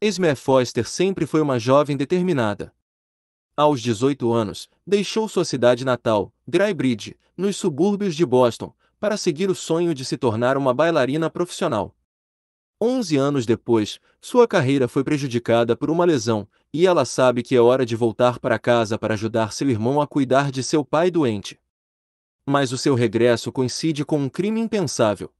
Esme Foster sempre foi uma jovem determinada. Aos 18 anos, deixou sua cidade natal, Drybridge, nos subúrbios de Boston, para seguir o sonho de se tornar uma bailarina profissional. Onze anos depois, sua carreira foi prejudicada por uma lesão, e ela sabe que é hora de voltar para casa para ajudar seu irmão a cuidar de seu pai doente. Mas o seu regresso coincide com um crime impensável.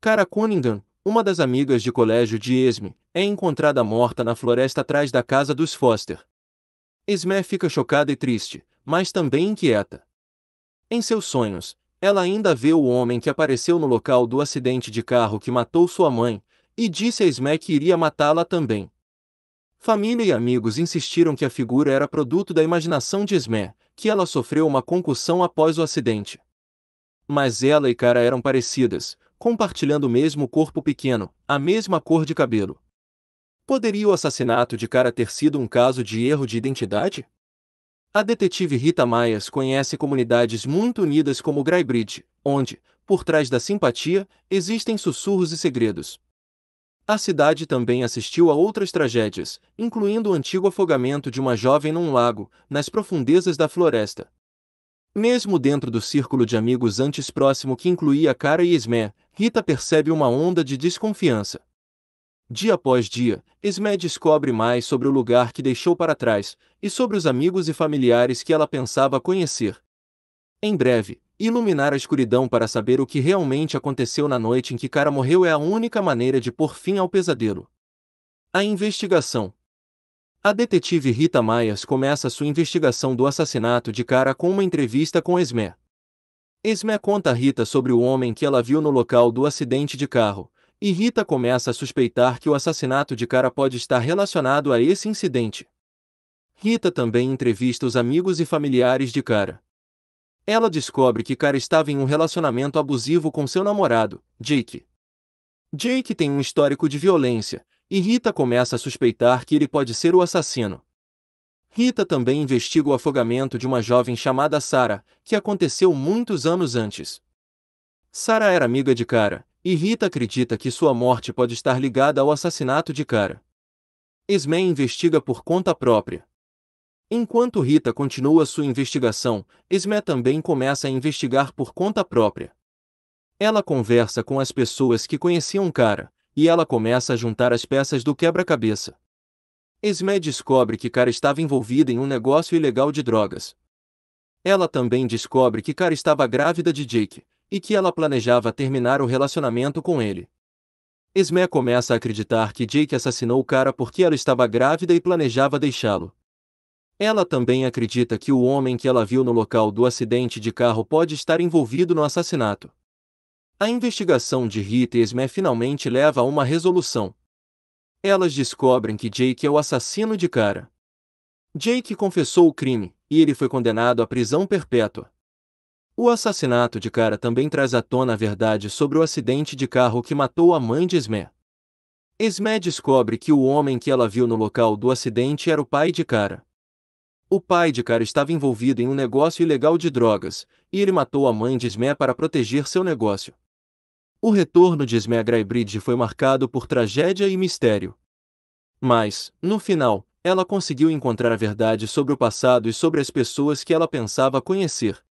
Cara Cunningham, uma das amigas de colégio de Esme, é encontrada morta na floresta atrás da casa dos Foster. Esme fica chocada e triste, mas também inquieta. Em seus sonhos, ela ainda vê o homem que apareceu no local do acidente de carro que matou sua mãe, e disse a Esme que iria matá-la também. Família e amigos insistiram que a figura era produto da imaginação de Esme, que ela sofreu uma concussão após o acidente. Mas ela e Cara eram parecidas, compartilhando o mesmo corpo pequeno, a mesma cor de cabelo. Poderia o assassinato de cara ter sido um caso de erro de identidade? A detetive Rita Maias conhece comunidades muito unidas como Graybridge, onde, por trás da simpatia, existem sussurros e segredos. A cidade também assistiu a outras tragédias, incluindo o antigo afogamento de uma jovem num lago, nas profundezas da floresta. Mesmo dentro do círculo de amigos antes próximo que incluía Cara e Esmé, Rita percebe uma onda de desconfiança. Dia após dia, Esme descobre mais sobre o lugar que deixou para trás e sobre os amigos e familiares que ela pensava conhecer. Em breve, iluminar a escuridão para saber o que realmente aconteceu na noite em que Cara morreu é a única maneira de pôr fim ao pesadelo. A investigação. A detetive Rita Myers começa sua investigação do assassinato de Cara com uma entrevista com Esme. Esme conta a Rita sobre o homem que ela viu no local do acidente de carro, e Rita começa a suspeitar que o assassinato de cara pode estar relacionado a esse incidente. Rita também entrevista os amigos e familiares de cara. Ela descobre que cara estava em um relacionamento abusivo com seu namorado, Jake. Jake tem um histórico de violência, e Rita começa a suspeitar que ele pode ser o assassino. Rita também investiga o afogamento de uma jovem chamada Sara, que aconteceu muitos anos antes. Sara era amiga de Cara, e Rita acredita que sua morte pode estar ligada ao assassinato de Cara. Esme investiga por conta própria. Enquanto Rita continua sua investigação, Esme também começa a investigar por conta própria. Ela conversa com as pessoas que conheciam Cara, e ela começa a juntar as peças do quebra-cabeça. Esme descobre que Cara estava envolvida em um negócio ilegal de drogas. Ela também descobre que Cara estava grávida de Jake, e que ela planejava terminar o relacionamento com ele. Esme começa a acreditar que Jake assassinou Cara porque ela estava grávida e planejava deixá-lo. Ela também acredita que o homem que ela viu no local do acidente de carro pode estar envolvido no assassinato. A investigação de Rita e Esme finalmente leva a uma resolução, elas descobrem que Jake é o assassino de cara. Jake confessou o crime, e ele foi condenado à prisão perpétua. O assassinato de cara também traz à tona a verdade sobre o acidente de carro que matou a mãe de Esmé. Esmé descobre que o homem que ela viu no local do acidente era o pai de cara. O pai de cara estava envolvido em um negócio ilegal de drogas, e ele matou a mãe de Esmé para proteger seu negócio o retorno de Smegra e Bridge foi marcado por tragédia e mistério. Mas, no final, ela conseguiu encontrar a verdade sobre o passado e sobre as pessoas que ela pensava conhecer.